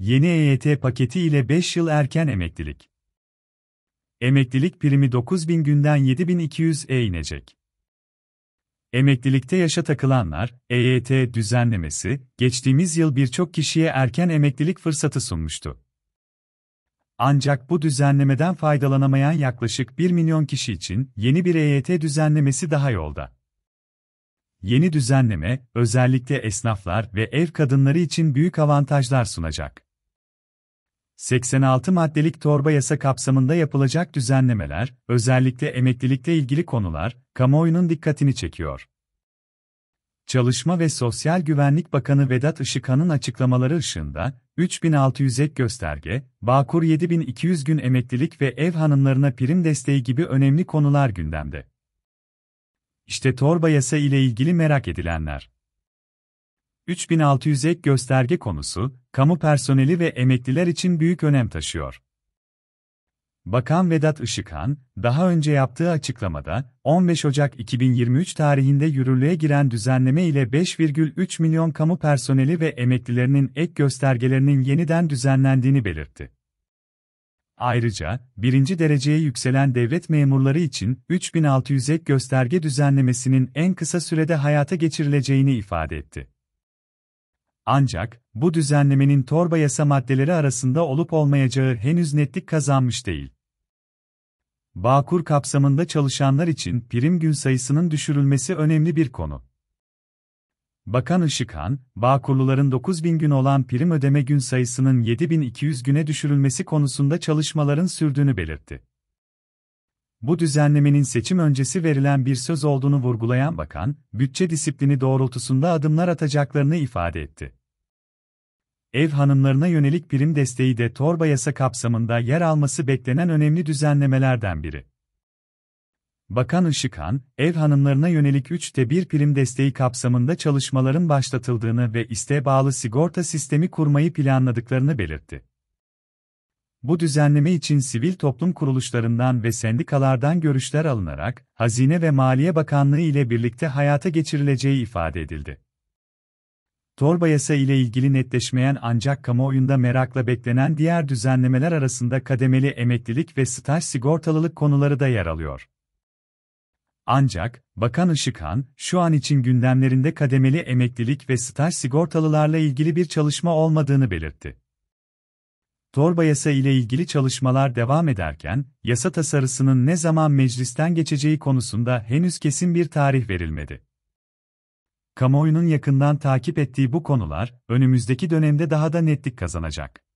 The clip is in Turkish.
Yeni EYT paketi ile 5 yıl erken emeklilik. Emeklilik primi 9000 günden 7200'e inecek. Emeklilikte yaşa takılanlar, EYT düzenlemesi, geçtiğimiz yıl birçok kişiye erken emeklilik fırsatı sunmuştu. Ancak bu düzenlemeden faydalanamayan yaklaşık 1 milyon kişi için yeni bir EYT düzenlemesi daha yolda. Yeni düzenleme, özellikle esnaflar ve ev kadınları için büyük avantajlar sunacak. 86 maddelik torba yasa kapsamında yapılacak düzenlemeler, özellikle emeklilikle ilgili konular, kamuoyunun dikkatini çekiyor. Çalışma ve Sosyal Güvenlik Bakanı Vedat Işıkhan'ın açıklamaları ışığında, 3600 ek gösterge, Bağkur 7200 gün emeklilik ve ev hanımlarına prim desteği gibi önemli konular gündemde. İşte torba yasa ile ilgili merak edilenler. 3600 ek gösterge konusu, kamu personeli ve emekliler için büyük önem taşıyor. Bakan Vedat Işıkhan, daha önce yaptığı açıklamada, 15 Ocak 2023 tarihinde yürürlüğe giren düzenleme ile 5,3 milyon kamu personeli ve emeklilerinin ek göstergelerinin yeniden düzenlendiğini belirtti. Ayrıca, birinci dereceye yükselen devlet memurları için 3600 ek gösterge düzenlemesinin en kısa sürede hayata geçirileceğini ifade etti. Ancak, bu düzenlemenin torba yasa maddeleri arasında olup olmayacağı henüz netlik kazanmış değil. Bağkur kapsamında çalışanlar için prim gün sayısının düşürülmesi önemli bir konu. Bakan Işıkhan, Bağkurluların 9000 gün olan prim ödeme gün sayısının 7200 güne düşürülmesi konusunda çalışmaların sürdüğünü belirtti. Bu düzenlemenin seçim öncesi verilen bir söz olduğunu vurgulayan bakan, bütçe disiplini doğrultusunda adımlar atacaklarını ifade etti ev hanımlarına yönelik prim desteği de torba yasa kapsamında yer alması beklenen önemli düzenlemelerden biri. Bakan Işıkhan, ev hanımlarına yönelik 3'te 1 prim desteği kapsamında çalışmaların başlatıldığını ve isteğe bağlı sigorta sistemi kurmayı planladıklarını belirtti. Bu düzenleme için sivil toplum kuruluşlarından ve sendikalardan görüşler alınarak, Hazine ve Maliye Bakanlığı ile birlikte hayata geçirileceği ifade edildi. Torba yasa ile ilgili netleşmeyen ancak kamuoyunda merakla beklenen diğer düzenlemeler arasında kademeli emeklilik ve staj sigortalılık konuları da yer alıyor. Ancak, Bakan Işıkhan, şu an için gündemlerinde kademeli emeklilik ve staj sigortalılarla ilgili bir çalışma olmadığını belirtti. Torba yasa ile ilgili çalışmalar devam ederken, yasa tasarısının ne zaman meclisten geçeceği konusunda henüz kesin bir tarih verilmedi. Kamuoyunun yakından takip ettiği bu konular önümüzdeki dönemde daha da netlik kazanacak.